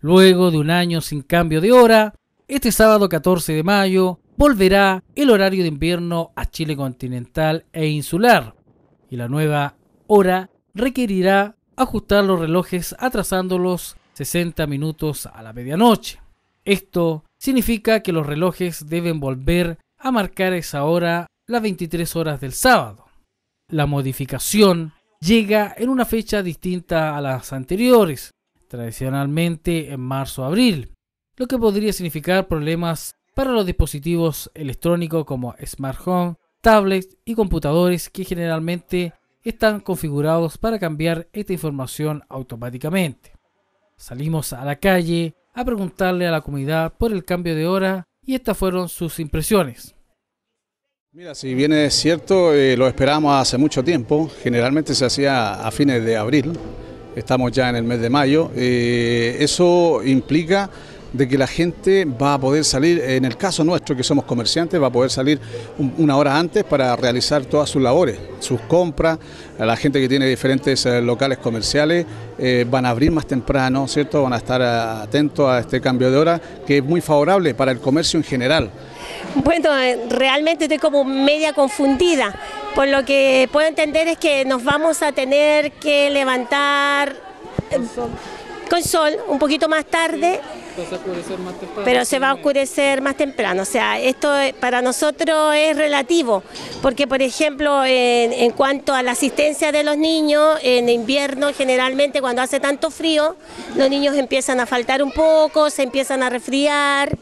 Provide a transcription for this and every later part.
Luego de un año sin cambio de hora, este sábado 14 de mayo volverá el horario de invierno a Chile continental e insular y la nueva hora requerirá ajustar los relojes atrasándolos 60 minutos a la medianoche. Esto significa que los relojes deben volver a marcar esa hora las 23 horas del sábado. La modificación llega en una fecha distinta a las anteriores, tradicionalmente en marzo-abril, lo que podría significar problemas para los dispositivos electrónicos como smart tablets y computadores que generalmente están configurados para cambiar esta información automáticamente. Salimos a la calle a preguntarle a la comunidad por el cambio de hora y estas fueron sus impresiones. Mira, si bien es cierto, eh, lo esperamos hace mucho tiempo, generalmente se hacía a fines de abril, estamos ya en el mes de mayo, eh, eso implica de que la gente va a poder salir, en el caso nuestro que somos comerciantes, va a poder salir una hora antes para realizar todas sus labores, sus compras, la gente que tiene diferentes eh, locales comerciales eh, van a abrir más temprano, ¿cierto? Van a estar atentos a este cambio de hora que es muy favorable para el comercio en general. Bueno, realmente estoy como media confundida por lo que puedo entender es que nos vamos a tener que levantar eh, con sol, un poquito más tarde. pero se va a oscurecer más temprano. O sea, esto eh, para nosotros es relativo, porque por ejemplo, en, cuanto a la asistencia de los niños, en invierno generalmente cuando hace tanto frío, los niños empiezan a faltar un poco, se empiezan a resfriar,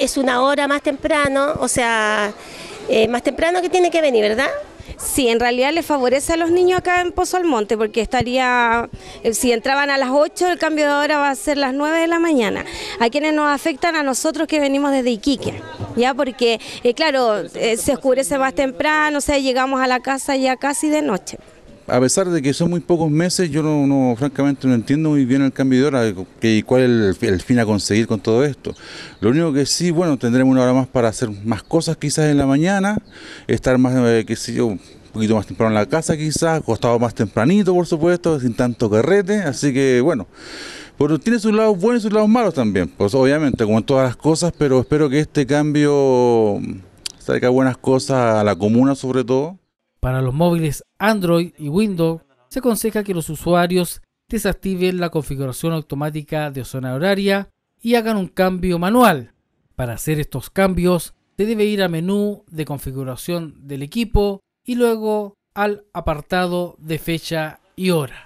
es una hora más temprano, o sea, eh, más temprano que tiene que venir, ¿verdad? Sí, en realidad les favorece a los niños acá en Pozo Almonte porque estaría, eh, si entraban a las 8, el cambio de hora va a ser las 9 de la mañana. A quienes nos afectan a nosotros que venimos desde Iquique, ya porque, eh, claro, eh, se oscurece más temprano, o sea, llegamos a la casa ya casi de noche a pesar de que son muy pocos meses, yo no, francamente no entiendo muy bien el cambio de hora y cuál es el, fin a conseguir con todo esto. Lo único que sí, bueno, tendremos una hora más para hacer más cosas quizás en la mañana, estar más, que eh, qué yo, un poquito más temprano en la casa quizás, acostado más tempranito, por supuesto, sin tanto carrete, así que bueno. Pero tiene sus lados buenos y sus lados malos también, pues obviamente, como en todas las cosas, pero espero que este cambio traiga buenas cosas a la comuna sobre todo. Para los móviles Android y Windows, se aconseja que los usuarios desactiven la configuración automática de zona horaria y hagan un cambio manual. Para hacer estos cambios, se debe ir a menú de configuración del equipo y luego al apartado de fecha y hora.